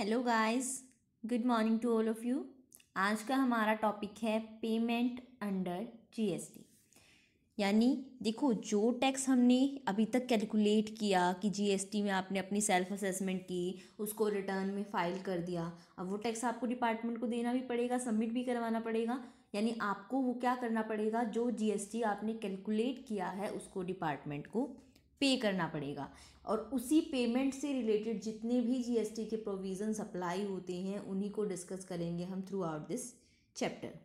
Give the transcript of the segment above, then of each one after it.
hello guys good morning to all of you आज का हमारा टॉपिक है पेमेंट अंडर जीएसटी यानी देखो जो टैक्स हमने अभी तक कैलकुलेट किया कि जीएसटी में आपने अपनी सेल्फ असेसमेंट की उसको रिटर्न में फ़ाइल कर दिया अब वो टैक्स आपको डिपार्टमेंट को देना भी पड़ेगा सबमिट भी करवाना पड़ेगा यानी आपको वो क्या करना पड़ेगा जो जीएसटी आपने कैलकुलेट किया है उसको डिपार्टमेंट को पे करना पड़ेगा और उसी पेमेंट से रिलेटेड जितने भी जीएसटी के प्रोविजन अप्लाई होते हैं उन्हीं को डिस्कस करेंगे हम थ्रू आउट दिस चैप्टर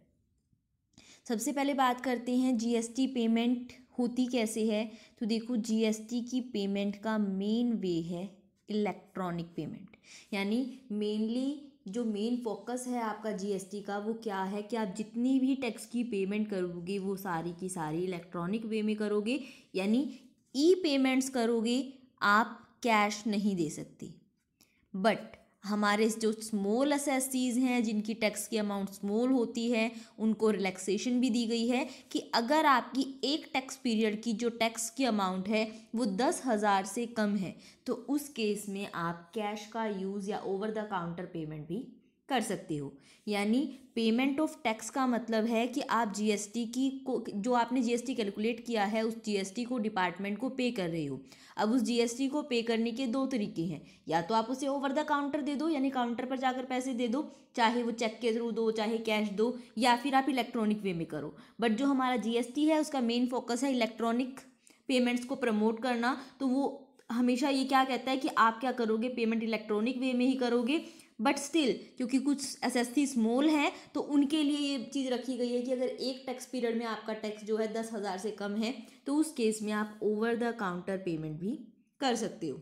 सबसे पहले बात करते हैं जीएसटी पेमेंट होती कैसे है तो देखो जीएसटी की पेमेंट का मेन वे है इलेक्ट्रॉनिक पेमेंट यानी मेनली जो मेन फोकस है आपका जीएसटी का वो क्या है कि आप जितनी भी टैक्स की पेमेंट करोगे वो सारी की सारी इलेक्ट्रॉनिक वे में करोगे यानी ई पेमेंट्स करोगे आप कैश नहीं दे सकते बट हमारे जो स्मॉल असेसीज हैं जिनकी टैक्स की अमाउंट स्मॉल होती है उनको रिलैक्सेशन भी दी गई है कि अगर आपकी एक टैक्स पीरियड की जो टैक्स की अमाउंट है वो दस हज़ार से कम है तो उस केस में आप कैश का यूज़ या ओवर द काउंटर पेमेंट भी कर सकते हो यानी पेमेंट ऑफ टैक्स का मतलब है कि आप जीएसटी की को जो आपने जीएसटी कैलकुलेट किया है उस जीएसटी को डिपार्टमेंट को पे कर रहे हो अब उस जीएसटी को पे करने के दो तरीके हैं या तो आप उसे ओवर द काउंटर दे दो यानी काउंटर पर जाकर पैसे दे दो चाहे वो चेक के थ्रू दो चाहे कैश दो या फिर आप इलेक्ट्रॉनिक वे में करो बट जो हमारा जीएसटी है उसका मेन फोकस है इलेक्ट्रॉनिक पेमेंट्स को प्रमोट करना तो वो हमेशा ये क्या कहता है कि आप क्या करोगे पेमेंट इलेक्ट्रॉनिक वे में ही करोगे बट स्टिल क्योंकि कुछ एस एस सी स्मॉल है तो उनके लिए ये चीज़ रखी गई है कि अगर एक टैक्स पीरियड में आपका टैक्स जो है दस हज़ार से कम है तो उस केस में आप ओवर द काउंटर पेमेंट भी कर सकते हो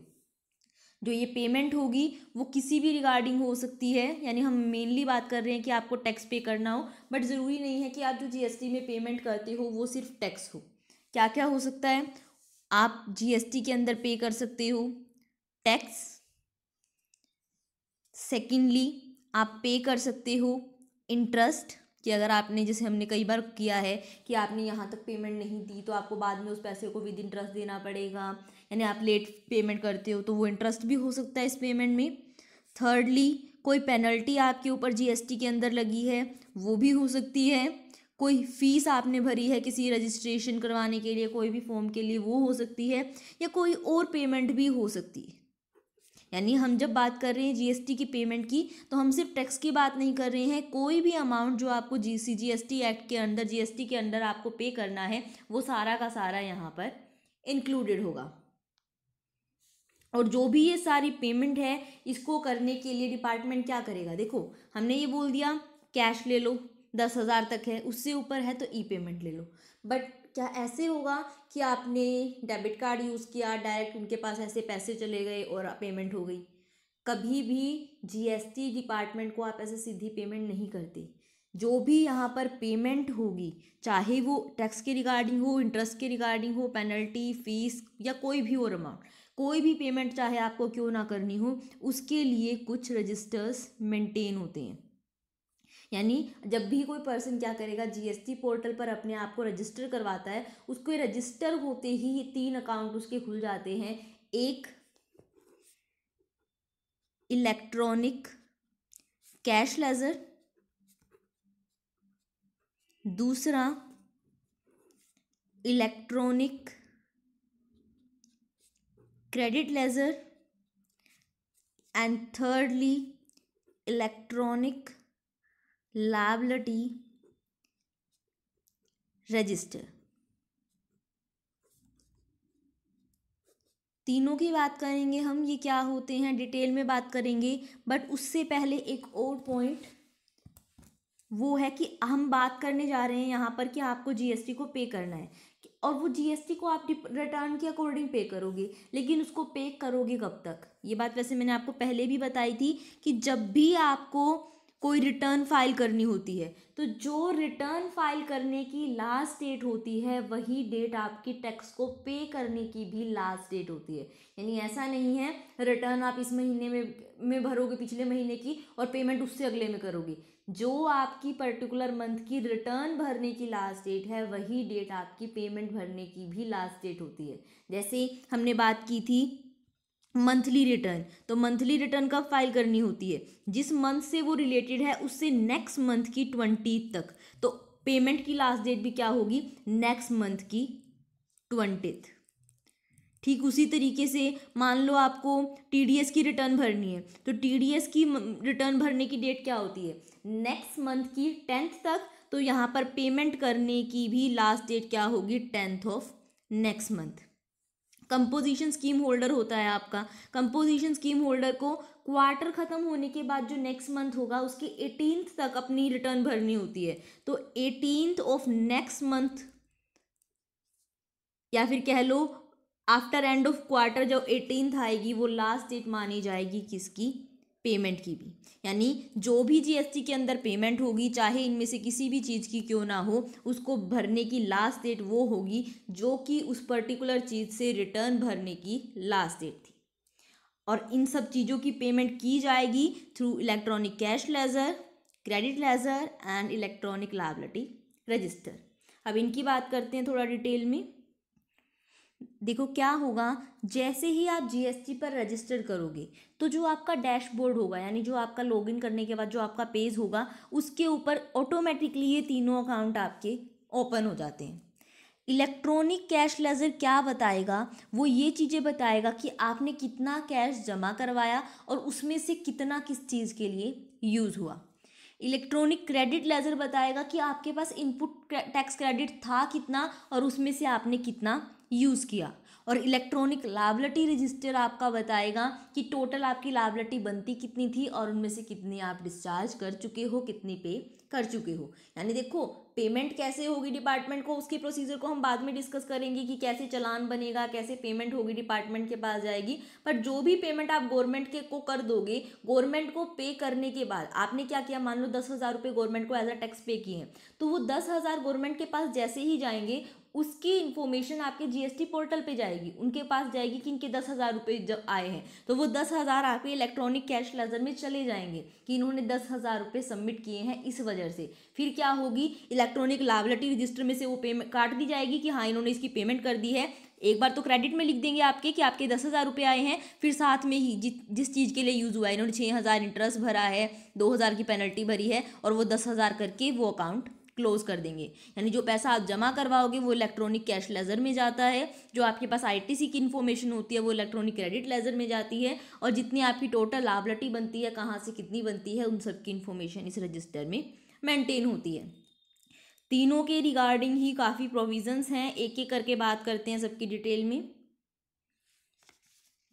जो ये पेमेंट होगी वो किसी भी रिगार्डिंग हो सकती है यानी हम मेनली बात कर रहे हैं कि आपको टैक्स पे करना हो बट ज़रूरी नहीं है कि आप जो जीएसटी में पेमेंट करते हो वो सिर्फ टैक्स हो क्या क्या हो सकता है आप जीएसटी के अंदर पे कर सकते हो टैक्स सेकेंडली आप पे कर सकते हो इंटरेस्ट कि अगर आपने जैसे हमने कई बार किया है कि आपने यहाँ तक पेमेंट नहीं दी तो आपको बाद में उस पैसे को विद इंटरेस्ट देना पड़ेगा यानी आप लेट पेमेंट करते हो तो वो इंटरेस्ट भी हो सकता है इस पेमेंट में थर्डली कोई पेनल्टी आपके ऊपर जीएसटी के अंदर लगी है वो भी हो सकती है कोई फीस आपने भरी है किसी रजिस्ट्रेशन करवाने के लिए कोई भी फॉर्म के लिए वो हो सकती है या कोई और पेमेंट भी हो सकती है यानी हम जब बात कर रहे हैं जीएसटी की पेमेंट की तो हम सिर्फ टैक्स की बात नहीं कर रहे हैं कोई भी अमाउंट जो आपको G C G S T act के अंदर जीएसटी के अंदर आपको पे करना है वो सारा का सारा यहाँ पर इंक्लूडेड होगा और जो भी ये सारी पेमेंट है इसको करने के लिए डिपार्टमेंट क्या करेगा देखो हमने ये बोल दिया कैश ले लो दस हज़ार तक है उससे ऊपर है तो ई पेमेंट ले लो बट क्या ऐसे होगा कि आपने डेबिट कार्ड यूज़ किया डायरेक्ट उनके पास ऐसे पैसे चले गए और पेमेंट हो गई कभी भी जीएसटी डिपार्टमेंट को आप ऐसे सीधी पेमेंट नहीं करते जो भी यहाँ पर पेमेंट होगी चाहे वो टैक्स के रिगार्डिंग हो इंटरेस्ट के रिगार्डिंग हो पेनल्टी फीस या कोई भी और अमाउंट कोई भी पेमेंट चाहे आपको क्यों ना करनी हो उसके लिए कुछ रजिस्टर्स मेंटेन होते हैं यानी जब भी कोई पर्सन क्या करेगा जीएसटी पोर्टल पर अपने आप को रजिस्टर करवाता है उसको रजिस्टर होते ही तीन अकाउंट उसके खुल जाते हैं एक इलेक्ट्रॉनिक कैश लेजर दूसरा electronic credit ledger and thirdly electronic liability register तीनों की बात करेंगे हम ये क्या होते हैं डिटेल में बात करेंगे बट उससे पहले एक और पॉइंट वो है कि हम बात करने जा रहे हैं यहाँ पर कि आपको जीएसटी को पे करना है और वो जीएसटी को आप रिटर्न के अकॉर्डिंग पे करोगे लेकिन उसको पे करोगे कब तक ये बात वैसे मैंने आपको पहले भी बताई थी कि जब भी आपको कोई रिटर्न फाइल करनी होती है तो जो रिटर्न फाइल करने की लास्ट डेट होती है वही डेट आपकी टैक्स को पे करने की भी लास्ट डेट होती है यानी ऐसा नहीं है रिटर्न आप इस महीने में में भरोगे पिछले महीने की और पेमेंट उससे अगले में करोगे जो आपकी पर्टिकुलर मंथ की रिटर्न भरने की लास्ट डेट है वही डेट आपकी पेमेंट भरने की भी लास्ट डेट होती है जैसे हमने बात की थी मंथली रिटर्न तो मंथली रिटर्न कब फाइल करनी होती है जिस मंथ से वो रिलेटेड है उससे नेक्स्ट मंथ की ट्वेंटी तक तो पेमेंट की लास्ट डेट भी क्या होगी नेक्स्ट मंथ की ट्वेंटी ठीक उसी तरीके से मान लो आपको टीडीएस की रिटर्न भरनी है तो टीडीएस की रिटर्न भरने की डेट क्या होती है नेक्स्ट मंथ की टेंथ तक तो यहाँ पर पेमेंट करने की भी लास्ट डेट क्या होगी tenth of next month composition scheme holder होता है आपका कंपोजिशन स्कीम होल्डर को क्वार्टर ख़त्म होने के बाद जो नेक्स्ट मंथ होगा उसकी एटीनथ तक अपनी रिटर्न भरनी होती है तो एटीनथ ऑफ नेक्स्ट मंथ या फिर कह लो आफ्टर एंड ऑफ क्वार्टर जो एटीनथ आएगी वो लास्ट डेट मानी जाएगी किसकी पेमेंट की भी यानी जो भी जीएसटी के अंदर पेमेंट होगी चाहे इनमें से किसी भी चीज़ की क्यों ना हो उसको भरने की लास्ट डेट वो होगी जो कि उस पर्टिकुलर चीज़ से रिटर्न भरने की लास्ट डेट थी और इन सब चीज़ों की पेमेंट की जाएगी through electronic cash ledger credit ledger and electronic liability register अब इनकी बात करते हैं थोड़ा डिटेल में देखो क्या होगा जैसे ही आप जीएसटी पर रजिस्टर करोगे तो जो आपका डैशबोर्ड होगा यानी जो आपका लॉगिन करने के बाद जो आपका पेज होगा उसके ऊपर ऑटोमेटिकली ये तीनों अकाउंट आपके ओपन हो जाते हैं इलेक्ट्रॉनिक कैश लेजर क्या बताएगा वो ये चीज़ें बताएगा कि आपने कितना कैश जमा करवाया और उसमें से कितना किस चीज़ के लिए यूज़ हुआ इलेक्ट्रॉनिक क्रेडिट लेजर बताएगा कि आपके पास इनपुट टैक्स क्रेडिट था कितना और उसमें से आपने कितना यूज़ किया और इलेक्ट्रॉनिक लाइबिलिटी रजिस्टर आपका बताएगा कि टोटल आपकी लाइबिलिटी बनती कितनी थी और उनमें से कितनी आप डिस्चार्ज कर चुके हो कितनी पे कर चुके हो यानी देखो पेमेंट कैसे होगी डिपार्टमेंट को उसकी प्रोसीजर को हम बाद में डिस्कस करेंगे कि कैसे चलान बनेगा कैसे पेमेंट होगी डिपार्टमेंट के पास जाएगी पर जो भी पेमेंट आप गवर्नमेंट के को कर दोगे गवर्नमेंट को पे करने के बाद आपने क्या किया मान लो दस हज़ार रुपये गवर्नमेंट को एज अ टैक्स पे किए हैं तो वो दस हज़ार गवर्नमेंट के पास जैसे ही जाएंगे उसकी इन्फॉर्मेशन आपके जीएसटी पोर्टल पे जाएगी उनके पास जाएगी कि इनके दस हज़ार रुपये जब आए हैं तो वो दस हज़ार आपके इलेक्ट्रॉनिक कैश लेजर में चले जाएंगे कि इन्होंने दस हज़ार रुपये सबमिट किए हैं इस वजह से फिर क्या होगी इलेक्ट्रॉनिक लाइबिलिटी रजिस्टर में से वो पेमेंट काट दी जाएगी कि हाँ इन्होंने इसकी पेमेंट कर दी है एक बार तो क्रेडिट में लिख देंगे आपके कि आपके दस हज़ार रुपये आए हैं फिर साथ में ही जिस जिस चीज़ के लिए यूज़ हुआ है इन्होंने छः हज़ार इंटरेस्ट भरा है दो हज़ार की पेनल्टी भरी है और वो दस हज़ार करके वो अकाउंट क्लोज़ कर देंगे यानी जो पैसा आप जमा करवाओगे वो इलेक्ट्रॉनिक कैश लेजर में जाता है जो आपके पास आईटीसी की इन्फॉर्मेशन होती है वो इलेक्ट्रॉनिक क्रेडिट लेजर में जाती है और जितनी आपकी टोटल लाबलिटी बनती है कहाँ से कितनी बनती है उन सब की इन्फॉर्मेशन इस रजिस्टर में मेंटेन होती है तीनों के रिगार्डिंग ही काफ़ी प्रोविजन्स हैं एक एक करके बात करते हैं सबकी डिटेल में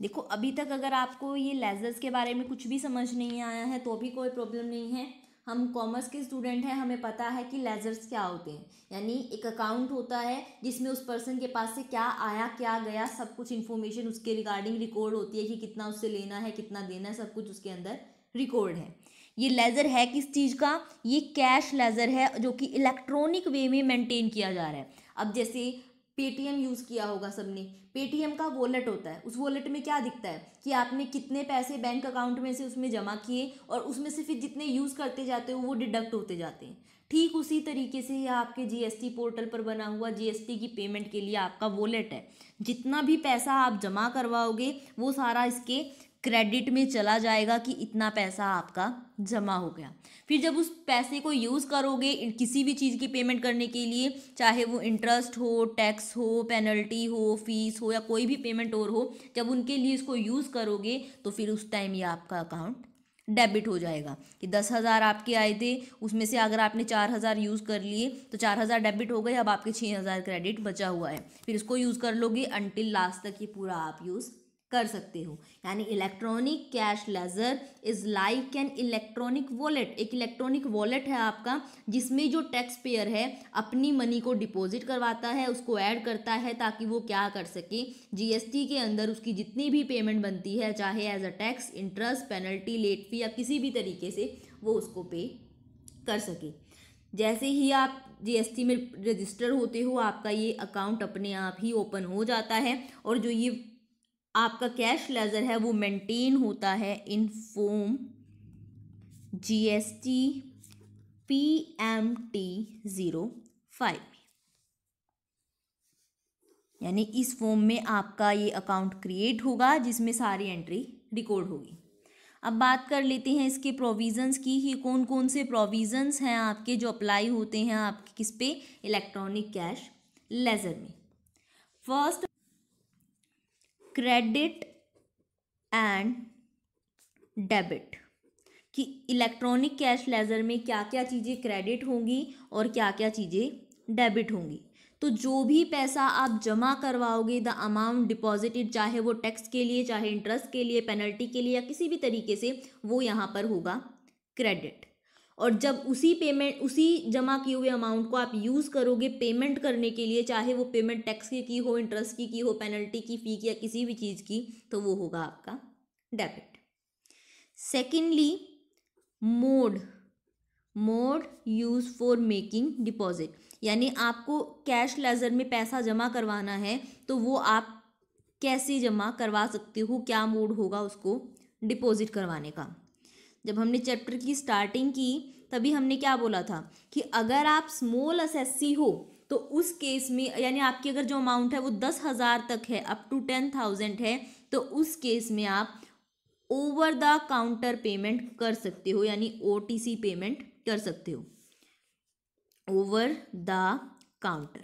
देखो अभी तक अगर आपको ये लेजर्स के बारे में कुछ भी समझ नहीं आया है तो भी कोई प्रॉब्लम नहीं है हम कॉमर्स के स्टूडेंट हैं हमें पता है कि लेजर्स क्या होते हैं यानी एक अकाउंट होता है जिसमें उस पर्सन के पास से क्या आया क्या गया सब कुछ इन्फॉर्मेशन उसके रिगार्डिंग रिकॉर्ड होती है कि कितना उससे लेना है कितना देना है सब कुछ उसके अंदर रिकॉर्ड है ये लेज़र है किस चीज़ का ये कैश लेज़र है जो कि इलेक्ट्रॉनिक वे में मेंटेन किया जा रहा है अब जैसे पेटीएम यूज़ किया होगा सबने पेटीएम का वॉलेट होता है उस वॉलेट में क्या दिखता है कि आपने कितने पैसे बैंक अकाउंट में से उसमें जमा किए और उसमें से फिर जितने यूज़ करते जाते हो वो डिडक्ट होते जाते हैं ठीक उसी तरीके से यह आपके जीएसटी पोर्टल पर बना हुआ जीएसटी की पेमेंट के लिए आपका वॉलेट है जितना भी पैसा आप जमा करवाओगे वो सारा इसके क्रेडिट में चला जाएगा कि इतना पैसा आपका जमा हो गया फिर जब उस पैसे को यूज़ करोगे किसी भी चीज़ की पेमेंट करने के लिए चाहे वो इंटरेस्ट हो टैक्स हो पेनल्टी हो फीस हो या कोई भी पेमेंट और हो जब उनके लिए इसको यूज़ करोगे तो फिर उस टाइम ये आपका अकाउंट डेबिट हो जाएगा कि दस हज़ार आपके आए थे उसमें से अगर आपने चार हज़ार यूज़ कर लिए तो चार हज़ार डेबिट हो गए अब आपके छः हज़ार क्रेडिट बचा हुआ है फिर इसको यूज़ कर लोगे अनटिल लास्ट तक ये पूरा आप यूज़ कर सकते हो यानी electronic cash ledger is like an electronic wallet एक इलेक्ट्रॉनिक वॉलेट है आपका जिसमें जो टैक्स पेयर है अपनी मनी को डिपॉजिट करवाता है उसको ऐड करता है ताकि वो क्या कर सके जीएसटी के अंदर उसकी जितनी भी पेमेंट बनती है चाहे as a tax interest penalty late fee या किसी भी तरीके से वो उसको पे कर सके जैसे ही आप जीएसटी में रजिस्टर होते हो आपका ये अकाउंट अपने आप ही ओपन हो जाता है और जो ये आपका कैश लेजर है वो मेंटेन होता है in form GST PMT zero five यानी इस फॉर्म में आपका ये अकाउंट क्रिएट होगा जिसमें सारी एंट्री रिकॉर्ड होगी अब बात कर लेते हैं इसके प्रोविज़ंस की ही कौन कौन से प्रोविज़ंस हैं आपके जो अप्लाई होते हैं आपके किस पे इलेक्ट्रॉनिक कैश लेजर में फर्स्ट क्रेडिट एंड डेबिट कि इलेक्ट्रॉनिक कैश लेजर में क्या क्या चीज़ें क्रेडिट होंगी और क्या क्या चीज़ें डेबिट होंगी तो जो भी पैसा आप जमा करवाओगे द अमाउंट डिपॉजिटेड चाहे वो टैक्स के लिए चाहे इंटरेस्ट के लिए पेनल्टी के लिए या किसी भी तरीके से वो यहाँ पर होगा क्रेडिट और जब उसी पेमेंट उसी जमा किए हुए अमाउंट को आप यूज़ करोगे पेमेंट करने के लिए चाहे वो पेमेंट टैक्स की की हो इंटरेस्ट की की हो पेनल्टी की फ़ी की या किसी भी चीज़ की तो वो होगा आपका debit secondly mode mode use for making deposit यानी आपको कैश लेजर में पैसा जमा करवाना है तो वो आप कैसे जमा करवा सकते हो क्या मोड होगा उसको डिपॉजिट करवाने का जब हमने चैप्टर की स्टार्टिंग की तभी हमने क्या बोला था कि अगर आप स्मॉल असेसी हो तो उस केस में यानी आपकी अगर जो अमाउंट है वो दस हज़ार तक है अप टू टेन थाउजेंड है तो उस केस में आप ओवर द काउंटर पेमेंट कर सकते हो यानी ओ पेमेंट कर सकते हो ओवर द काउंटर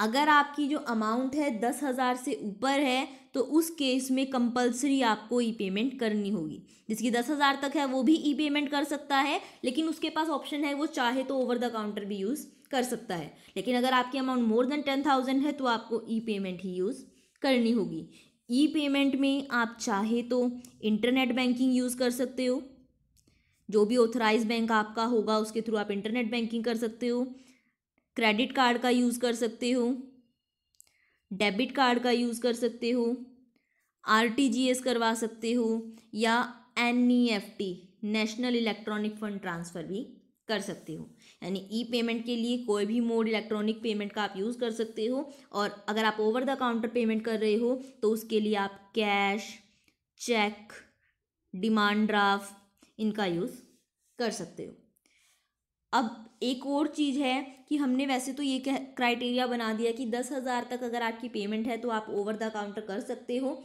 अगर आपकी जो अमाउंट है दस हज़ार से ऊपर है तो उस केस में कंपलसरी आपको ई पेमेंट करनी होगी जिसकी दस हज़ार तक है वो भी ई पेमेंट कर सकता है लेकिन उसके पास ऑप्शन है वो चाहे तो ओवर द काउंटर भी यूज़ कर सकता है लेकिन अगर आपकी amount more than ten thousand है तो आपको ई पेमेंट ही यूज़ करनी होगी ई पेमेंट में आप चाहे तो इंटरनेट बैंकिंग यूज़ कर सकते हो जो भी ऑथराइज बैंक आपका होगा उसके थ्रू आप इंटरनेट बैंकिंग कर सकते हो क्रेडिट कार्ड का यूज़ कर सकते हो डेबिट कार्ड का यूज़ कर सकते हो आर करवा सकते हो या an national electronic fund transfer भी कर सकते हो यानी ई पेमेंट के लिए कोई भी मोड इलेक्ट्रॉनिक पेमेंट का आप यूज़ कर सकते हो और अगर आप ओवर द काउंटर पेमेंट कर रहे हो तो उसके लिए आप कैश चेक डिमांड ड्राफ्ट इनका यूज़ कर सकते हो अब एक और चीज़ है कि हमने वैसे तो ये क्राइटेरिया बना दिया कि दस हज़ार तक अगर आपकी पेमेंट है तो आप ओवर द काउंटर कर सकते हो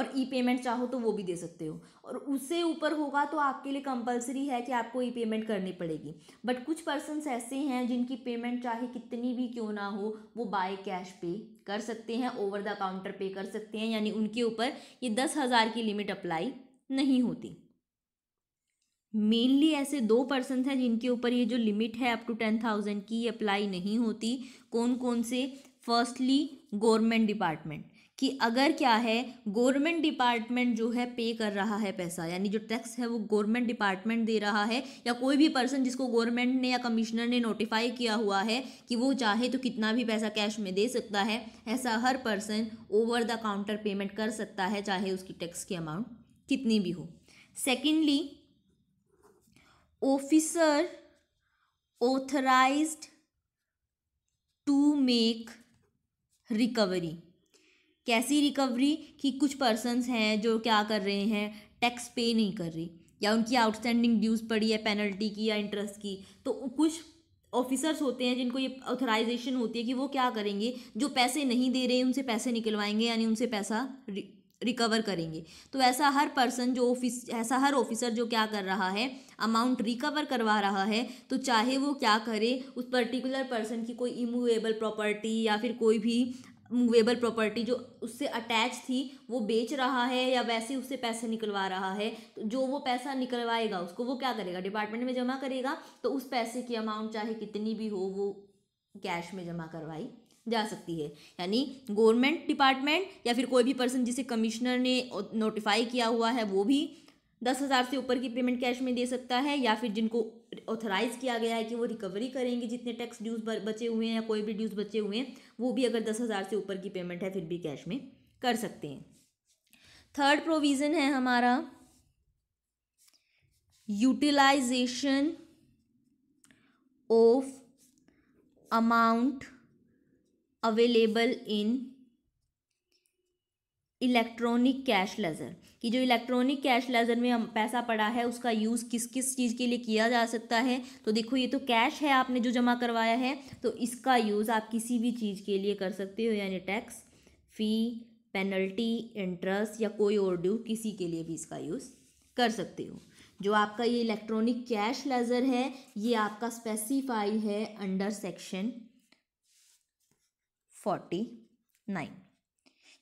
और ई पेमेंट चाहो तो वो भी दे सकते हो और उससे ऊपर होगा तो आपके लिए कंपलसरी है कि आपको ई पेमेंट करनी पड़ेगी बट कुछ पर्सनस ऐसे हैं जिनकी पेमेंट चाहे कितनी भी क्यों ना हो वो बाय कैश पे कर सकते हैं ओवर द काउंटर पे कर सकते हैं यानी उनके ऊपर ये दस हज़ार की लिमिट अप्लाई नहीं होती मेनली ऐसे दो पर्सन हैं जिनके ऊपर ये जो लिमिट है अप टू टेन थाउजेंड की अप्लाई नहीं होती कौन कौन से फर्स्टली गवर्नमेंट डिपार्टमेंट कि अगर क्या है गवर्नमेंट डिपार्टमेंट जो है पे कर रहा है पैसा यानी जो टैक्स है वो गवर्नमेंट डिपार्टमेंट दे रहा है या कोई भी पर्सन जिसको गवर्नमेंट ने या कमिश्नर ने नोटिफाई किया हुआ है कि वो चाहे तो कितना भी पैसा कैश में दे सकता है ऐसा हर person over the counter payment कर सकता है चाहे उसकी टैक्स की अमाउंट कितनी भी हो secondly officer authorized to make recovery कैसी रिकवरी कि कुछ पर्सनस हैं जो क्या कर रहे हैं टैक्स पे नहीं कर रही या उनकी आउटस्टैंडिंग ड्यूज़ पड़ी है पेनल्टी की या इंटरेस्ट की तो कुछ ऑफिसर्स होते हैं जिनको ये ऑथोराइजेशन होती है कि वो क्या करेंगे जो पैसे नहीं दे रहे उनसे पैसे निकलवाएंगे यानी उनसे पैसा रिकवर करेंगे तो ऐसा हर पर्सन जो ऑफिस ऐसा हर ऑफिसर जो क्या कर रहा है अमाउंट रिकवर करवा रहा है तो चाहे वो क्या करे उस पर्टिकुलर पर्सन की कोई इमूवेबल प्रॉपर्टी या फिर कोई भी मूवेबल प्रॉपर्टी जो उससे अटैच थी वो बेच रहा है या वैसे उससे पैसे निकलवा रहा है तो जो वो पैसा निकलवाएगा उसको वो क्या करेगा डिपार्टमेंट में जमा करेगा तो उस पैसे की अमाउंट चाहे कितनी भी हो वो कैश में जमा करवाई जा सकती है यानी गवर्नमेंट डिपार्टमेंट या फिर कोई भी पर्सन जिसे कमिश्नर ने नोटिफाई किया हुआ है वो भी दस हज़ार से ऊपर की पेमेंट कैश में दे सकता है या फिर जिनको ऑथराइज़ किया गया है कि वो रिकवरी करेंगे जितने टैक्स ड्यूज बचे हुए हैं या कोई भी ड्यूज़ बचे हुए हैं वो भी अगर दस हज़ार से ऊपर की पेमेंट है फिर भी कैश में कर सकते हैं थर्ड प्रोविज़न है हमारा utilization of amount available in electronic cash ledger कि जो इलेक्ट्रॉनिक कैश लेजर में हम पैसा पड़ा है उसका यूज़ किस किस चीज़ के लिए किया जा सकता है तो देखो ये तो कैश है आपने जो जमा करवाया है तो इसका यूज़ आप किसी भी चीज़ के लिए कर सकते हो यानी टैक्स फ़ी पेनल्टी इंटरेस्ट या कोई और ड्यू किसी के लिए भी इसका यूज़ कर सकते हो जो आपका ये इलेक्ट्रॉनिक कैश लेजर है ये आपका स्पेसिफाई है अंडर सेक्शन फोर्टी नाइन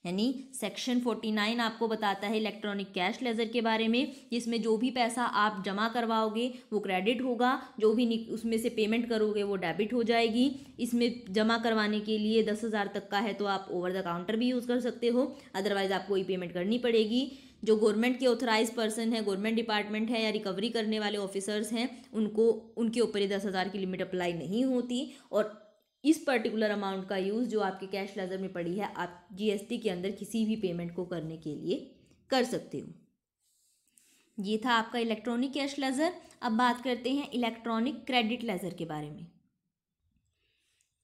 यानी सेक्शन फोर्टी नाइन आपको बताता है इलेक्ट्रॉनिक कैश लेजर के बारे में जिसमें जो भी पैसा आप जमा करवाओगे वो क्रेडिट होगा जो भी उसमें से पेमेंट करोगे वो डेबिट हो जाएगी इसमें जमा करवाने के लिए दस हज़ार तक का है तो आप ओवर द काउंटर भी यूज़ कर सकते हो अदरवाइज़ आपको ई पेमेंट करनी पड़ेगी जो गवर्नमेंट के ऑथराइज पर्सन है गवर्नमेंट डिपार्टमेंट है या रिकवरी करने वाले ऑफिसर्स हैं उनको उनके ऊपर ये दस हज़ार की लिमिट अप्लाई नहीं होती और इस पर्टिकुलर अमाउंट का यूज़ जो आपके कैश लेजर में पड़ी है आप जीएसटी के अंदर किसी भी पेमेंट को करने के लिए कर सकते हो ये था आपका इलेक्ट्रॉनिक कैश लेजर अब बात करते हैं इलेक्ट्रॉनिक क्रेडिट लेजर के बारे में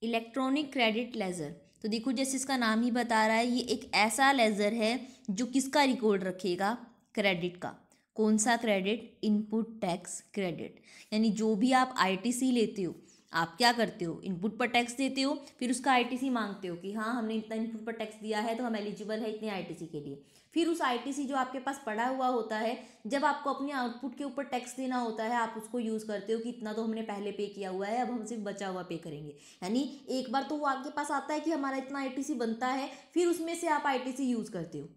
इलेक्ट्रॉनिक क्रेडिट लेजर तो देखो जैसे इसका नाम ही बता रहा है ये एक ऐसा लेजर है जो किसका रिकॉर्ड रखेगा क्रेडिट का कौन सा क्रेडिट इनपुट टैक्स क्रेडिट यानी जो भी आप आईटीसी लेते हो आप क्या करते हो इनपुट पर टैक्स देते हो फिर उसका आईटीसी मांगते हो कि हाँ हमने इतना इनपुट पर टैक्स दिया है तो हम एलिजिबल है इतने आईटीसी के लिए फिर उस आईटीसी जो आपके पास पड़ा हुआ होता है जब आपको अपने आउटपुट के ऊपर टैक्स देना होता है आप उसको यूज़ करते हो कि इतना तो हमने पहले पे किया हुआ है अब हम सिर्फ बचा हुआ पे करेंगे यानी एक बार तो वो आपके पास आता है कि हमारा इतना आई बनता है फिर उसमें से आप आई यूज़ करते हो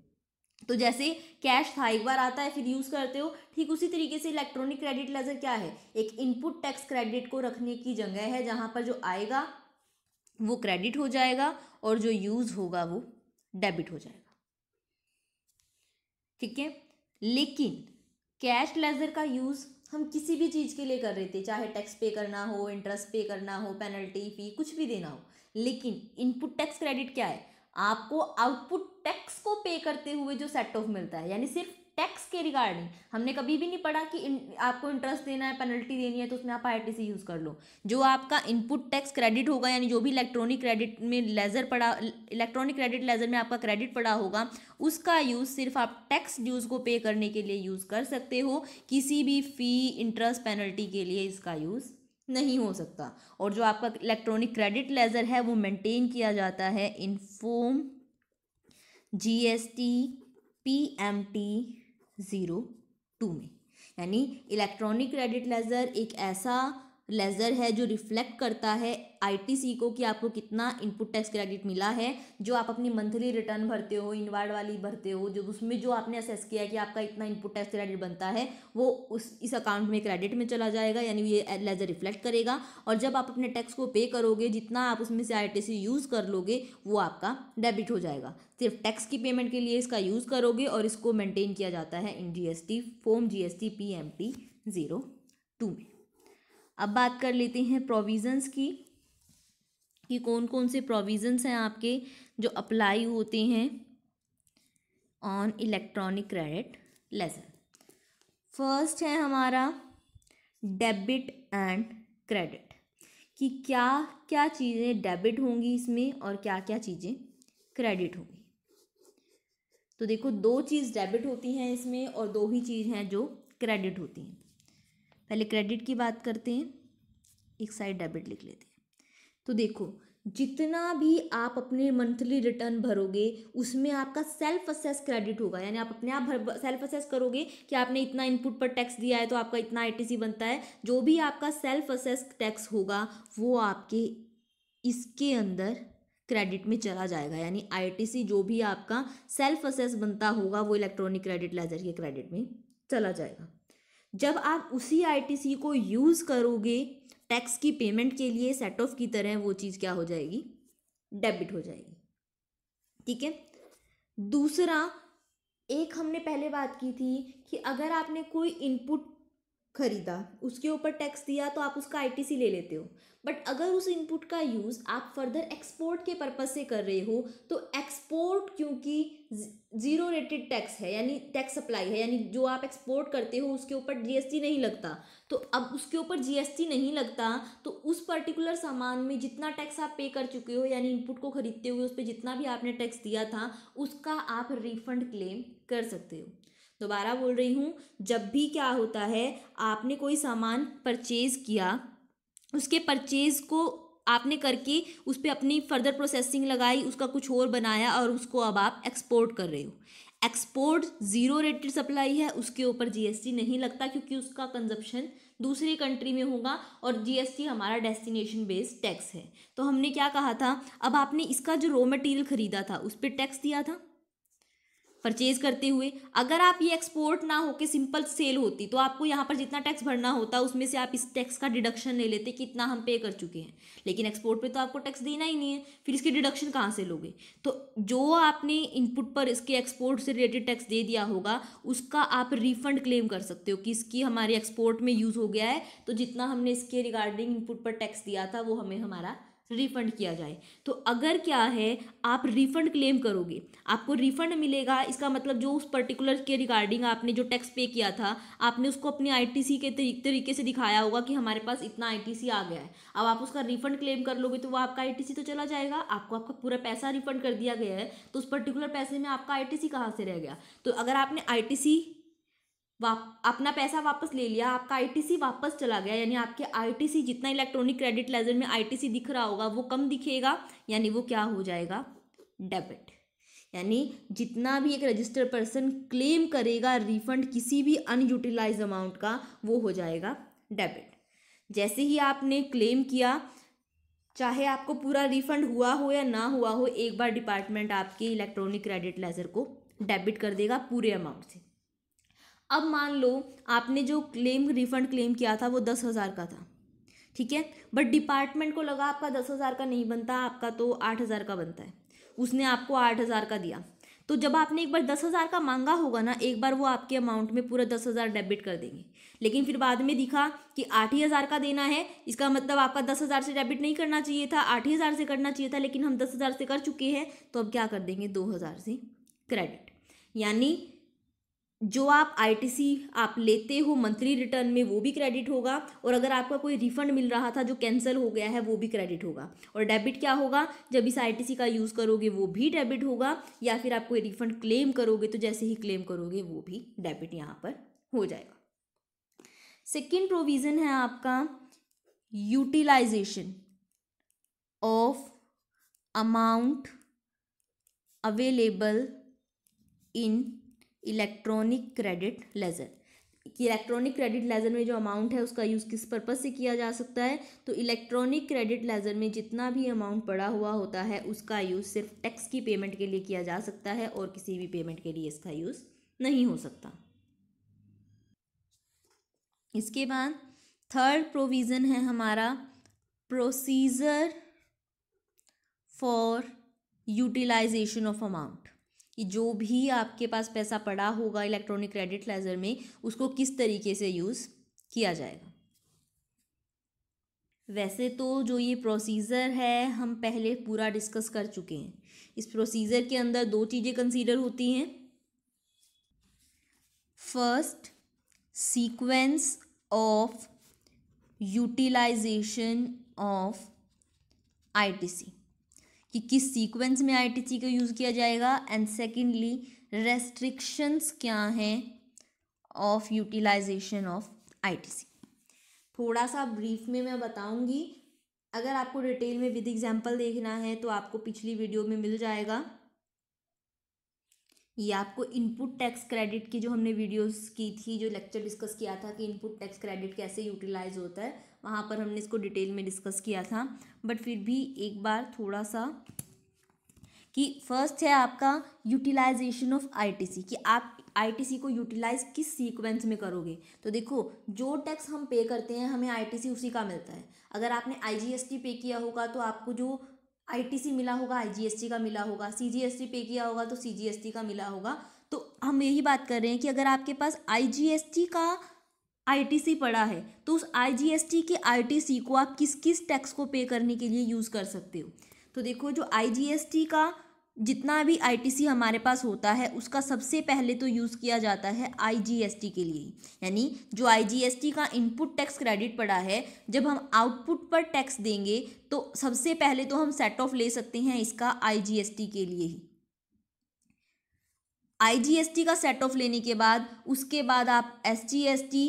तो जैसे कैश था एक बार आता है फिर यूज़ करते हो ठीक उसी तरीके से इलेक्ट्रॉनिक क्रेडिट लेजर क्या है एक इनपुट टैक्स क्रेडिट को रखने की जगह है जहाँ पर जो आएगा वो क्रेडिट हो जाएगा और जो यूज़ होगा वो डेबिट हो जाएगा ठीक है लेकिन कैश लेजर का यूज़ हम किसी भी चीज़ के लिए कर रहे थे चाहे टैक्स पे करना हो इंटरेस्ट पे करना हो पेनल्टी फी कुछ भी देना हो लेकिन इनपुट टैक्स क्रेडिट क्या है आपको आउटपुट टैक्स को पे करते हुए जो सेट ऑफ मिलता है यानी सिर्फ टैक्स के रिगार्डिंग हमने कभी भी नहीं पढ़ा कि इन, आपको इंटरेस्ट देना है पेनल्टी देनी है तो उसमें आप आई से यूज़ कर लो जो आपका इनपुट टैक्स क्रेडिट होगा यानी जो भी इलेक्ट्रॉनिक क्रेडिट में लेजर पड़ा इलेक्ट्रॉनिक क्रेडिट लेजर में आपका क्रेडिट पड़ा होगा उसका यूज़ सिर्फ आप टैक्स ड्यूज़ को पे करने के लिए यूज़ कर सकते हो किसी भी फ़ी इंटरेस्ट पेनल्टी के लिए इसका यूज़ नहीं हो सकता और जो आपका इलेक्ट्रॉनिक क्रेडिट लेजर है वो मेंटेन किया जाता है in P GST PMT zero two में यानी इलेक्ट्रॉनिक क्रेडिट लेजर एक ऐसा लेज़र है जो रिफ्लेक्ट करता है आईटीसी को कि आपको कितना इनपुट टैक्स क्रेडिट मिला है जो आप अपनी मंथली रिटर्न भरते हो इनवार्ड वाली भरते हो जो उसमें जो आपने असेस किया है कि आपका इतना इनपुट टैक्स क्रेडिट बनता है वो उस इस अकाउंट में क्रेडिट में चला जाएगा यानी ये लेज़र रिफ्लेक्ट करेगा और जब आप अपने टैक्स को पे करोगे जितना आप उसमें से आई यूज़ कर लोगे वो आपका डेबिट हो जाएगा सिर्फ टैक्स की पेमेंट के लिए इसका यूज़ करोगे और इसको मेनटेन किया जाता है in G form G S zero two में अब बात कर लेते हैं प्रोविज़न्स की कि कौन कौन से प्रोविज़न्स हैं आपके जो अप्लाई होते हैं on electronic credit lesson first है हमारा डेबिट एंड क्रेडिट कि क्या क्या चीज़ें डेबिट होंगी इसमें और क्या क्या चीज़ें क्रेडिट होंगी तो देखो दो चीज़ डेबिट होती हैं इसमें और दो ही चीज़ हैं जो क्रेडिट होती हैं पहले क्रेडिट की बात करते हैं एक साइड डेबिट लिख लेते हैं तो देखो जितना भी आप अपने मंथली रिटर्न भरोगे उसमें आपका सेल्फ असेस क्रेडिट होगा यानी आप अपने आप भर सेल्फ असेस करोगे कि आपने इतना इनपुट पर टैक्स दिया है तो आपका इतना आईटीसी बनता है जो भी आपका सेल्फ असेस टैक्स होगा वो आपके इसके अंदर क्रेडिट में चला जाएगा यानी आईटीसी जो भी आपका सेल्फ असेस बनता होगा वो इलेक्ट्रॉनिक क्रेडिट लेजर के क्रेडिट में चला जाएगा जब आप उसी आईटीसी को यूज़ करोगे टैक्स की पेमेंट के लिए सेट ऑफ की तरह वो चीज़ क्या हो जाएगी डेबिट हो जाएगी ठीक है दूसरा एक हमने पहले बात की थी कि अगर आपने कोई इनपुट खरीदा उसके ऊपर टैक्स दिया तो आप उसका आईटीसी ले लेते हो बट अगर उस इनपुट का यूज़ आप फर्दर एक्सपोर्ट के पर्पज़ से कर रहे हो तो एक्सपोर्ट क्योंकि जीरो रेटेड टैक्स है यानी टैक्स सप्लाई है यानी जो आप एक्सपोर्ट करते हो उसके ऊपर जीएसटी नहीं लगता तो अब उसके ऊपर जीएसटी नहीं लगता तो उस पर्टिकुलर सामान में जितना टैक्स आप पे कर चुके हो यानी इनपुट को खरीदते हुए उस पर जितना भी आपने टैक्स दिया था उसका आप रिफंड क्लेम कर सकते हो दोबारा बोल रही हूँ जब भी क्या होता है आपने कोई सामान परचेज़ किया उसके परचेज़ को आपने करके उस पर अपनी फर्दर प्रोसेसिंग लगाई उसका कुछ और बनाया और उसको अब आप एक्सपोर्ट कर रहे हो एक्सपोर्ट ज़ीरो रेटेड सप्लाई है उसके ऊपर जीएसटी नहीं लगता क्योंकि उसका कंजप्शन दूसरी कंट्री में होगा और जीएसटी हमारा डेस्टिनेशन बेस्ड टैक्स है तो हमने क्या कहा था अब आपने इसका जो रॉ मटेरियल ख़रीदा था उस पर टैक्स दिया था परचेज करते हुए अगर आप ये एक्सपोर्ट ना होकर सिंपल सेल होती तो आपको यहाँ पर जितना टैक्स भरना होता उसमें से आप इस टैक्स का डिडक्शन ले लेते कितना हम पे कर चुके हैं लेकिन एक्सपोर्ट पे तो आपको टैक्स देना ही नहीं है फिर इसकी डिडक्शन कहाँ से लोगे तो जो आपने इनपुट पर इसके एक्सपोर्ट से रिलेटेड टैक्स दे दिया होगा उसका आप रिफंड क्लेम कर सकते हो कि इसकी हमारे एक्सपोर्ट में यूज़ हो गया है तो जितना हमने इसके रिगार्डिंग इनपुट पर टैक्स दिया था वो हमें हमारा रिफंड किया जाए तो अगर क्या है आप रिफंड क्लेम करोगे आपको रिफंड मिलेगा इसका मतलब जो उस पर्टिकुलर के रिगार्डिंग आपने जो टैक्स पे किया था आपने उसको अपने आईटीसी के तरीके से दिखाया होगा कि हमारे पास इतना आईटीसी आ गया है अब आप उसका रिफंड क्लेम कर लोगे तो वो आपका आईटीसी तो चला जाएगा आपको आपका पूरा पैसा रिफंड कर दिया गया है तो उस पर्टिकुलर पैसे में आपका आई कहाँ से रह गया तो अगर आपने आई वाप अपना पैसा वापस ले लिया आपका आईटीसी वापस चला गया यानी आपके आईटीसी जितना इलेक्ट्रॉनिक क्रेडिट लेजर में आईटीसी दिख रहा होगा वो कम दिखेगा यानी वो क्या हो जाएगा डेबिट यानी जितना भी एक रजिस्टर पर्सन क्लेम करेगा रिफंड किसी भी अनयूटिलाइज अमाउंट का वो हो जाएगा डेबिट जैसे ही आपने क्लेम किया चाहे आपको पूरा रिफंड हुआ हो या ना हुआ हो एक बार डिपार्टमेंट आपके इलेक्ट्रॉनिक क्रेडिट लेजर को डेबिट कर देगा पूरे अमाउंट से अब मान लो आपने जो क्लेम रिफंड क्लेम किया था वो दस हज़ार का था ठीक है बट डिपार्टमेंट को लगा आपका दस हज़ार का नहीं बनता आपका तो आठ हज़ार का बनता है उसने आपको आठ हज़ार का दिया तो जब आपने एक बार दस हज़ार का मांगा होगा ना एक बार वो आपके अमाउंट में पूरा दस हज़ार डेबिट कर देंगे लेकिन फिर बाद में दिखा कि आठ ही हज़ार का देना है इसका मतलब आपका दस हज़ार से डेबिट नहीं करना चाहिए था आठ ही हज़ार से करना चाहिए था लेकिन हम दस हज़ार से कर चुके हैं तो अब क्या कर देंगे दो हज़ार से क्रेडिट यानी जो आप आईटीसी आप लेते हो मंथली रिटर्न में वो भी क्रेडिट होगा और अगर आपका कोई रिफंड मिल रहा था जो कैंसिल हो गया है वो भी क्रेडिट होगा और डेबिट क्या होगा जब इस आईटीसी का यूज़ करोगे वो भी डेबिट होगा या फिर आप कोई रिफंड क्लेम करोगे तो जैसे ही क्लेम करोगे वो भी डेबिट यहाँ पर हो जाएगा सेकेंड प्रोविज़न है आपका utilization of amount available in electronic credit ledger कि इलेक्ट्रॉनिक क्रेडिट लेजर में जो अमाउंट है उसका यूज़ किस पर्पज़ से किया जा सकता है तो इलेक्ट्रॉनिक क्रेडिट लेजर में जितना भी अमाउंट पड़ा हुआ होता है उसका यूज़ सिर्फ टैक्स की पेमेंट के लिए किया जा सकता है और किसी भी पेमेंट के लिए इसका यूज़ नहीं हो सकता इसके बाद थर्ड प्रोविज़न है हमारा procedure for utilization of amount कि जो भी आपके पास पैसा पड़ा होगा इलेक्ट्रॉनिक क्रेडिट लेजर में उसको किस तरीके से यूज़ किया जाएगा वैसे तो जो ये प्रोसीज़र है हम पहले पूरा डिस्कस कर चुके हैं इस प्रोसीज़र के अंदर दो चीज़ें कंसीडर होती हैं first sequence of utilization of ITC कि किस सीक्वेंस में सी का यूज़ किया जाएगा एंड सेकेंडली रेस्ट्रिक्शंस क्या हैं ऑफ यूटिलाइजेशन ऑफ सी थोड़ा सा ब्रीफ में मैं बताऊंगी अगर आपको डिटेल में विद एग्जांपल देखना है तो आपको पिछली वीडियो में मिल जाएगा ये आपको इनपुट टैक्स क्रेडिट की जो हमने वीडियोस की थी जो लेक्चर डिस्कस किया था कि इनपुट टैक्स क्रेडिट कैसे यूटिलाइज होता है वहाँ पर हमने इसको डिटेल में डिस्कस किया था बट फिर भी एक बार थोड़ा सा कि फर्स्ट है आपका यूटिलाइजेशन ऑफ आईटीसी कि आप आईटीसी को यूटिलाइज किस सीक्वेंस में करोगे तो देखो जो टैक्स हम पे करते हैं हमें आईटीसी उसी का मिलता है अगर आपने आईजीएसटी पे किया होगा तो आपको जो आईटीसी मिला होगा आईजीएसटी का मिला होगा सीजीएसटी पे किया होगा तो सीजीएसटी का मिला होगा तो हम यही बात कर रहे हैं कि अगर आपके पास आईजीएसटी का आईटीसी पड़ा है तो उस आईजीएसटी के आईटीसी को आप किस किस टैक्स को पे करने के लिए यूज़ कर सकते हो तो देखो जो आईजीएसटी का जितना भी आईटीसी हमारे पास होता है उसका सबसे पहले तो यूज़ किया जाता है आईजीएसटी के लिए यानी जो आईजीएसटी का इनपुट टैक्स क्रेडिट पड़ा है जब हम आउटपुट पर टैक्स देंगे तो सबसे पहले तो हम सेट ऑफ ले सकते हैं इसका आईजीएसटी के लिए ही आईजीएसटी का सेट ऑफ लेने के बाद उसके बाद आप एसजीएसटी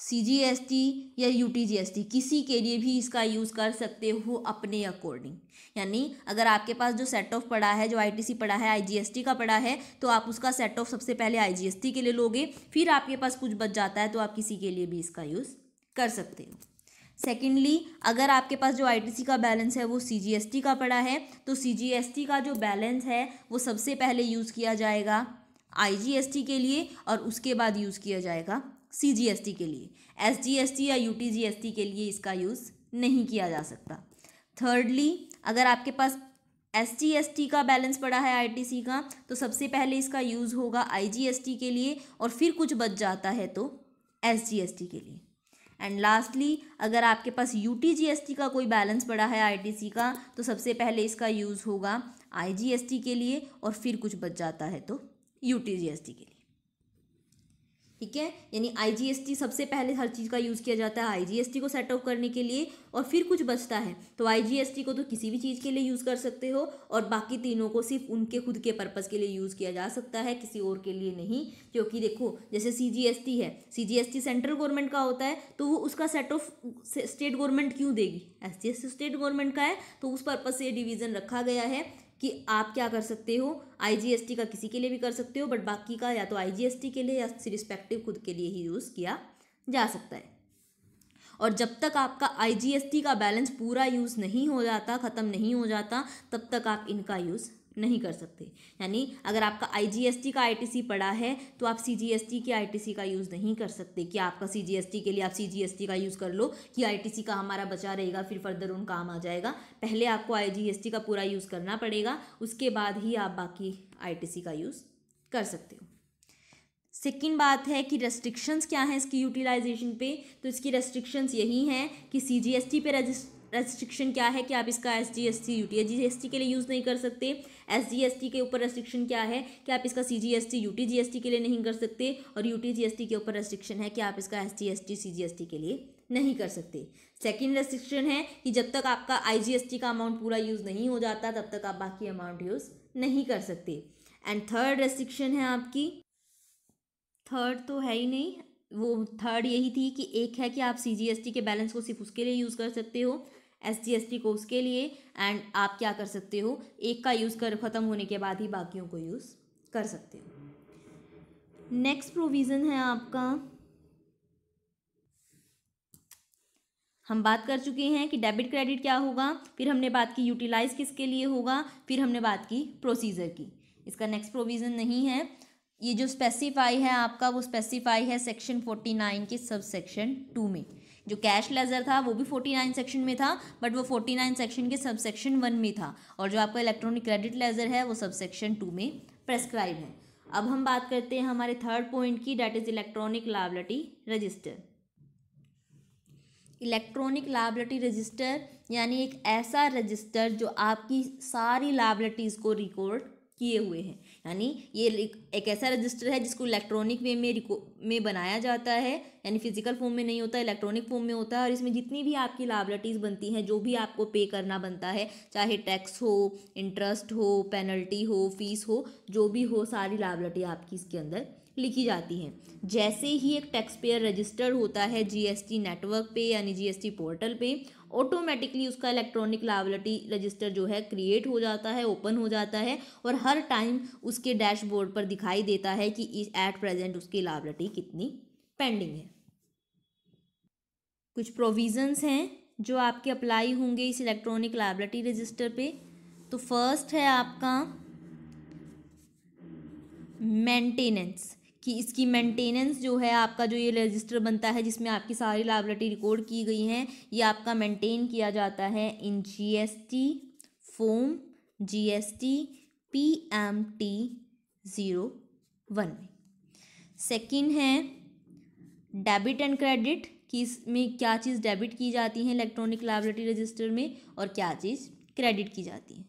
सी या यू किसी के लिए भी इसका यूज़ कर सकते हो अपने अकॉर्डिंग यानी अगर आपके पास जो सेट ऑफ पड़ा है जो आई पड़ा है आई का पड़ा है तो आप उसका सेट ऑफ सबसे पहले आई के लिए लोगे फिर आपके पास कुछ बच जाता है तो आप किसी के लिए भी इसका यूज़ कर सकते हो सेकेंडली अगर आपके पास जो आई का बैलेंस है वो सी का पड़ा है तो सी का जो बैलेंस है वो सबसे पहले यूज़ किया जाएगा आई के लिए और उसके बाद यूज़ किया जाएगा सी जी एस टी के लिए एस जी एस टी या U T G S T के लिए इसका यूज़ नहीं किया जा सकता थर्डली अगर आपके पास एस जी एस टी का बैलेंस पड़ा है आई टी सी का तो सबसे पहले इसका यूज़ होगा आई जी एस टी के लिए और फिर कुछ बच जाता है तो एस जी एस टी के लिए एंड लास्टली अगर आपके पास U T G S T का कोई बैलेंस पड़ा है आई टी सी का तो सबसे पहले इसका यूज़ होगा आई जी एस टी के लिए और फिर कुछ बच जाता है तो U T G S T के लिए ठीक है यानी आईजीएसटी सबसे पहले हर चीज़ का यूज़ किया जाता है आईजीएसटी को सेट ऑफ करने के लिए और फिर कुछ बचता है तो आईजीएसटी को तो किसी भी चीज़ के लिए यूज़ कर सकते हो और बाकी तीनों को सिर्फ उनके खुद के पर्पज़ के लिए यूज़ किया जा सकता है किसी और के लिए नहीं क्योंकि देखो जैसे सी है सी सेंट्रल गवर्नमेंट का होता है तो वो उसका सेट ऑफ स्टेट गवर्नमेंट क्यों देगी एस स्टेट गवर्नमेंट का है तो उस पर्पज़ से डिवीज़न रखा गया है कि आप क्या कर सकते हो आईजीएसटी का किसी के लिए भी कर सकते हो बट बाकी का या तो आईजीएसटी के लिए या रिस्पेक्टिव खुद के लिए ही यूज़ किया जा सकता है और जब तक आपका आईजीएसटी का बैलेंस पूरा यूज़ नहीं हो जाता ख़त्म नहीं हो जाता तब तक आप इनका यूज़ नहीं कर सकते यानी अगर आपका आईजीएसटी का आईटीसी पड़ा है तो आप सीजीएसटी के आईटीसी का यूज़ नहीं कर सकते कि आपका सीजीएसटी के लिए आप सीजीएसटी का यूज़ कर लो कि आईटीसी का हमारा बचा रहेगा फिर फर्दर उन काम आ जाएगा पहले आपको आईजीएसटी का पूरा यूज़ करना पड़ेगा उसके बाद ही आप बाकी आईटीसी का यूज़ कर सकते हो सेकेंड बात है कि रेस्ट्रिक्शंस क्या हैं इसकी यूटिलाइजेशन पे तो इसकी रेस्ट्रिक्शंस यही हैं कि सी पे रजिस्ट रेस्ट्रिक्शन क्या है कि आप इसका S G S T U T G S T के लिए यूज़ नहीं कर सकते एस जी एस टी के ऊपर रेस्ट्रिक्शन क्या है कि आप इसका C G S T U T G S T के लिए नहीं कर सकते और U T G S T के ऊपर रेस्ट्रिक्शन है कि आप इसका S G S T C G S T के लिए नहीं कर सकते सेकेंड रेस्ट्रिक्शन है कि जब तक आपका आई जी एस टी का अमाउंट पूरा यूज़ नहीं हो जाता तब तक आप बाकी अमाउंट यूज़ नहीं कर सकते एंड थर्ड रेस्ट्रिक्शन है आपकी थर्ड तो है ही नहीं वो थर्ड यही थी कि एक है कि आप सी जी एस टी के बैलेंस को सिर्फ उसके लिए यूज़ कर सकते हो एस टी को उसके लिए एंड आप क्या कर सकते हो एक का यूज़ कर ख़त्म होने के बाद ही बाकियों को यूज़ कर सकते हो नेक्स्ट प्रोविज़न है आपका हम बात कर चुके हैं कि डेबिट क्रेडिट क्या होगा फिर हमने बात की यूटिलाइज किसके लिए होगा फिर हमने बात की प्रोसीजर की इसका नेक्स्ट प्रोविज़न नहीं है ये जो स्पेसिफाई है आपका वो स्पेसिफाई है सेक्शन फोर्टी नाइन के सब सेक्शन टू में जो कैश लेजर था वो भी फोर्टी नाइन सेक्शन में था बट वो फोर्टी नाइन सेक्शन के सब सेक्शन वन में था और जो आपका इलेक्ट्रॉनिक क्रेडिट लेजर है वो सब सेक्शन टू में प्रेस्क्राइब है अब हम बात करते हैं हमारे थर्ड पॉइंट की that is electronic liability register electronic liability register यानी एक ऐसा रजिस्टर जो आपकी सारी लाइबिलिटीज़ को रिकॉर्ड किए हुए हैं यानी ये एक ऐसा रजिस्टर है जिसको इलेक्ट्रॉनिक वे में में बनाया जाता है यानी फिजिकल फॉर्म में नहीं होता इलेक्ट्रॉनिक फॉर्म में होता है और इसमें जितनी भी आपकी लाबलिटीज़ बनती हैं जो भी आपको पे करना बनता है चाहे टैक्स हो इंटरेस्ट हो पेनल्टी हो फीस हो जो भी हो सारी लाबलिटी आपकी इसके अंदर लिखी जाती हैं जैसे ही एक टैक्स पेयर रजिस्टर्ड होता है जीएसटी नेटवर्क पे यानी जीएसटी पोर्टल पे ऑटोमेटिकली उसका इलेक्ट्रॉनिक लाइबिलिटी रजिस्टर जो है क्रिएट हो जाता है ओपन हो जाता है और हर टाइम उसके डैशबोर्ड पर दिखाई देता है कि इस एट प्रेजेंट उसकी लाइबिलिटी कितनी पेंडिंग है कुछ प्रोविजंस हैं जो आपके अप्लाई होंगे इस इलेक्ट्रॉनिक लाइबिलिटी रजिस्टर पे तो फर्स्ट है आपका मेंटेनेंस कि इसकी मेंटेनेंस जो है आपका जो ये रजिस्टर बनता है जिसमें आपकी सारी लाइबिलिटी रिकॉर्ड की गई हैं ये आपका मेंटेन किया जाता है in GST form GST PMT zero one में सेकेंड है डेबिट एंड क्रेडिट कि इसमें क्या चीज़ डेबिट की जाती है इलेक्ट्रॉनिक लाइबिलिटी रजिस्टर में और क्या चीज़ क्रेडिट की जाती है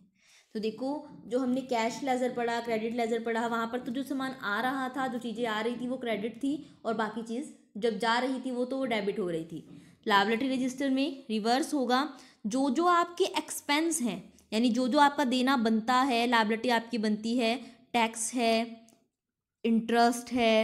तो देखो जो हमने कैश लेज़र पढ़ा क्रेडिट लेज़र पढ़ा वहाँ पर तो जो सामान आ रहा था जो चीज़ें आ रही थी वो क्रेडिट थी और बाकी चीज़ जब जा रही थी वो तो वो डेबिट हो रही थी लाइबिलिटी रजिस्टर में रिवर्स होगा जो जो आपके एक्सपेंस हैं यानी जो जो आपका देना बनता है लाइबिलिटी आपकी बनती है टैक्स है इंटरेस्ट है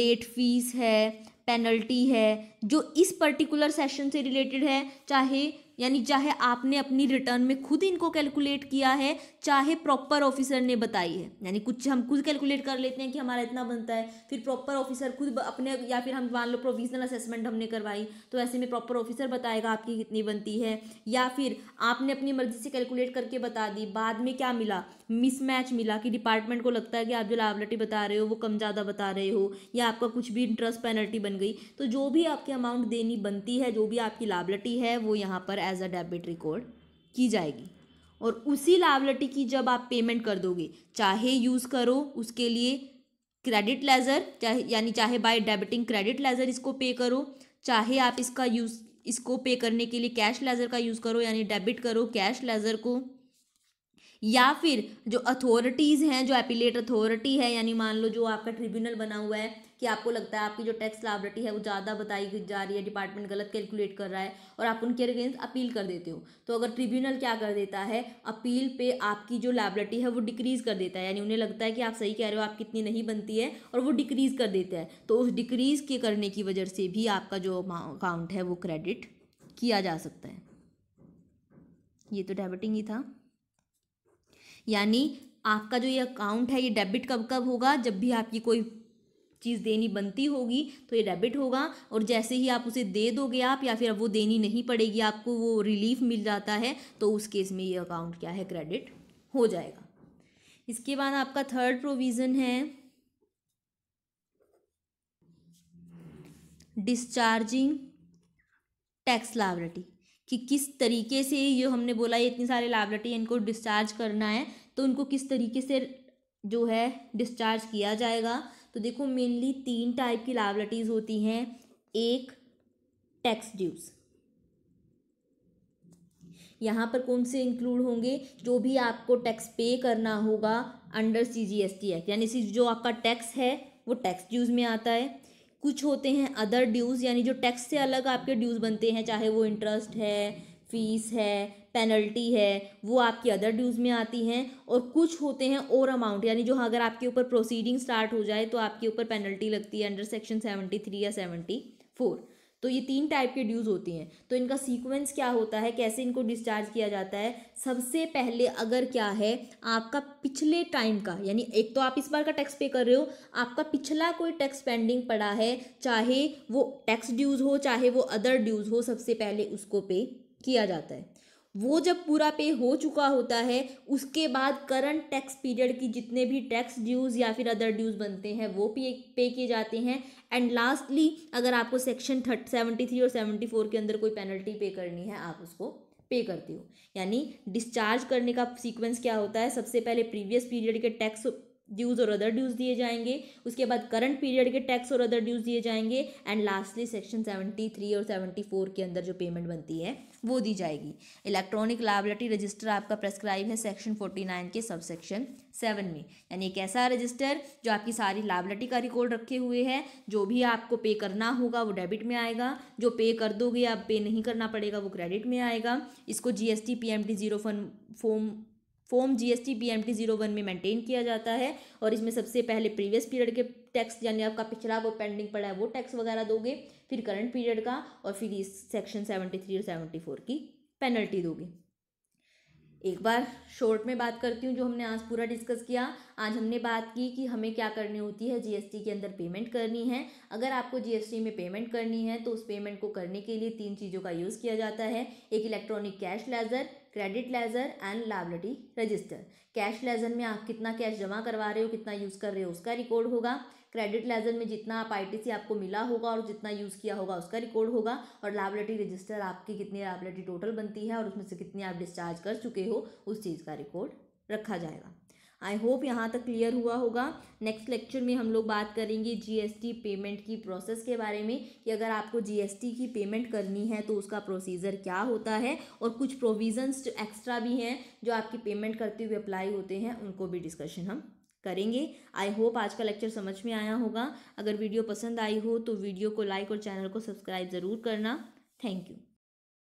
लेट फीस है पेनल्टी है जो इस पर्टिकुलर सेशन से रिलेटेड है चाहे यानी चाहे आपने अपनी रिटर्न में खुद इनको कैलकुलेट किया है चाहे प्रॉपर ऑफिसर ने बताई है यानी कुछ हम खुद कैलकुलेट कर लेते हैं कि हमारा इतना बनता है फिर प्रॉपर ऑफिसर खुद अपने या फिर हम मान लो प्रोविजनल असेसमेंट हमने करवाई तो ऐसे में प्रॉपर ऑफिसर बताएगा आपकी कितनी बनती है या फिर आपने अपनी मर्जी से कैलकुलेट करके बता दी बाद में क्या मिला मिसमैच मिला कि डिपार्टमेंट को लगता है कि आप जो लाइबिलिटी बता रहे हो वो कम ज़्यादा बता रहे हो या आपका कुछ भी इंटरेस्ट पेनल्टी बन गई तो जो भी आपकी अमाउंट देनी बनती है जो भी आपकी लाइबिलिटी है वो यहाँ पर एज अ डेबिट रिकॉर्ड की जाएगी और उसी लाइबिलिटी की जब आप पेमेंट कर दोगे चाहे यूज़ करो उसके लिए क्रेडिट लेजर चाहे यानी चाहे बाय डेबिटिंग क्रेडिट लेजर इसको पे करो चाहे आप इसका यूज़ इसको पे करने के लिए कैश लेजर का यूज़ करो यानी डेबिट करो कैश लेजर को या फिर जो अथॉरिटीज़ हैं जो एपिलेट अथॉरिटी है यानी मान लो जो आपका ट्रिब्यूनल बना हुआ है कि आपको लगता है आपकी जो टैक्स लाइबिलिटी है वो ज़्यादा बताई जा रही है डिपार्टमेंट गलत कैलकुलेट कर रहा है और आप उनके अगेंस्ट अपील कर देते हो तो अगर ट्रिब्यूनल क्या कर देता है अपील पे आपकी जो लाइबिलिटी है वो डिक्रीज़ कर देता है यानी उन्हें लगता है कि आप सही कह रहे हो आप कितनी नहीं बनती है और वो डिक्रीज़ कर देता है तो उस डिक्रीज़ के करने की वजह से भी आपका जो अकाउंट है वो क्रेडिट किया जा सकता है ये तो डेबिटिंग ही था यानी आपका जो ये अकाउंट है ये डेबिट कब कब होगा जब भी आपकी कोई चीज़ देनी बनती होगी तो ये डेबिट होगा और जैसे ही आप उसे दे दोगे आप या फिर वो देनी नहीं पड़ेगी आपको वो रिलीफ मिल जाता है तो उस केस में ये अकाउंट क्या है क्रेडिट हो जाएगा इसके बाद आपका थर्ड प्रोविज़न है डिस्चार्जिंग टैक्स लाइबिलिटी कि किस तरीके से ये हमने बोला ये इतनी सारी लाइबिलिटी इनको डिस्चार्ज करना है तो उनको किस तरीके से जो है डिस्चार्ज किया जाएगा तो देखो मेनली तीन टाइप की लाइबिलिटीज़ होती हैं एक टैक्स ड्यूज़ यहाँ पर कौन से इंक्लूड होंगे जो भी आपको टैक्स पे करना होगा under C G S T act यानी जो आपका टैक्स है वो टैक्स ड्यूज़ में आता है कुछ होते हैं अदर ड्यूज़ यानी जो टैक्स से अलग आपके ड्यूज़ बनते हैं चाहे वो इंटरेस्ट है फ़ीस है पेनल्टी है वो आपकी अदर ड्यूज़ में आती हैं और कुछ होते हैं और अमाउंट यानी जो अगर आपके ऊपर प्रोसीडिंग स्टार्ट हो जाए तो आपके ऊपर पेनल्टी लगती है अंडर सेक्शन सेवेंटी थ्री या सेवेंटी फोर तो ये तीन टाइप के ड्यूज़ होती हैं तो इनका सीक्वेंस क्या होता है कैसे इनको डिस्चार्ज किया जाता है सबसे पहले अगर क्या है आपका पिछले टाइम का यानी एक तो आप इस बार का टैक्स पे कर रहे हो आपका पिछला कोई टैक्स पेंडिंग पड़ा है चाहे वो टैक्स ड्यूज़ हो चाहे वो अदर ड्यूज़ हो सबसे पहले उसको पे किया जाता है वो जब पूरा पे हो चुका होता है उसके बाद करंट टैक्स पीरियड की जितने भी टैक्स ड्यूज़ या फिर अदर ड्यूज़ बनते हैं वो पे पे किए जाते हैं एंड लास्टली अगर आपको सेक्शन थर्ट सेवेंटी थ्री और सेवेंटी फोर के अंदर कोई पेनल्टी पे करनी है आप उसको पे करते हो यानी डिस्चार्ज करने का सीक्वेंस क्या होता है सबसे पहले प्रीवियस पीरियड के टैक्स ड्यूज और अदर ड्यूज दिए जाएंगे उसके बाद करंट पीरियड के टैक्स और अदर ड्यूज दिए जाएंगे and lastly section seventy three और सेवेंटी फोर के अंदर जो पेमेंट बनती है वो दी जाएगी इलेक्ट्रॉनिक लाइबिलिटी रजिस्टर आपका प्रेस्क्राइब है सेक्शन फोर्टी नाइन के सब सेक्शन सेवन में यानी एक ऐसा रजिस्टर जो आपकी सारी लाइबिलिटी का रिकॉर्ड रखे हुए है जो भी आपको पे करना होगा वो डेबिट में आएगा जो पे कर दोगे आप पे नहीं करना पड़ेगा वो क्रेडिट में आएगा इसको G S T P M T zero one form form GST PMT zero one में मेंटेन किया जाता है और इसमें सबसे पहले प्रीवियस पीरियड के टैक्स यानी आपका पिछड़ा वो पेंडिंग पड़ा है वो टैक्स वगैरह दोगे फिर करंट पीरियड का और फिर इस सेक्शन सेवेंटी थ्री और सेवेंटी फोर की पेनल्टी दोगे एक बार शॉर्ट में बात करती हूँ जो हमने आज पूरा डिस्कस किया आज हमने बात की कि हमें क्या करनी होती है जीएसटी के अंदर पेमेंट करनी है अगर आपको जीएसटी में पेमेंट करनी है तो उस पेमेंट को करने के लिए तीन चीज़ों का यूज़ किया जाता है एक electronic cash ledger credit ledger and liability register cash ledger में आप कितना कैश जमा करवा रहे हो कितना यूज़ कर रहे हो उसका रिकॉर्ड होगा क्रेडिट लेजर में जितना आप आईटीसी आपको मिला होगा और जितना यूज़ किया होगा उसका रिकॉर्ड होगा और लाइबिलिटी रजिस्टर आपकी कितनी लाइबिलिटी टोटल बनती है और उसमें से कितनी आप डिस्चार्ज कर चुके हो उस चीज़ का रिकॉर्ड रखा जाएगा आई होप यहाँ तक क्लियर हुआ होगा नेक्स्ट लेक्चर में हम लोग बात करेंगे जीएसटी पेमेंट की प्रोसेस के बारे में कि अगर आपको जीएसटी की पेमेंट करनी है तो उसका प्रोसीजर क्या होता है और कुछ प्रोविजंस जो एक्स्ट्रा भी हैं जो आपकी पेमेंट करते हुए अप्लाई होते हैं उनको भी डिस्कशन हम करेंगे आई होप आज का लेक्चर समझ में आया होगा अगर वीडियो पसंद आई हो तो वीडियो को लाइक और चैनल को सब्सक्राइब ज़रूर करना थैंक यू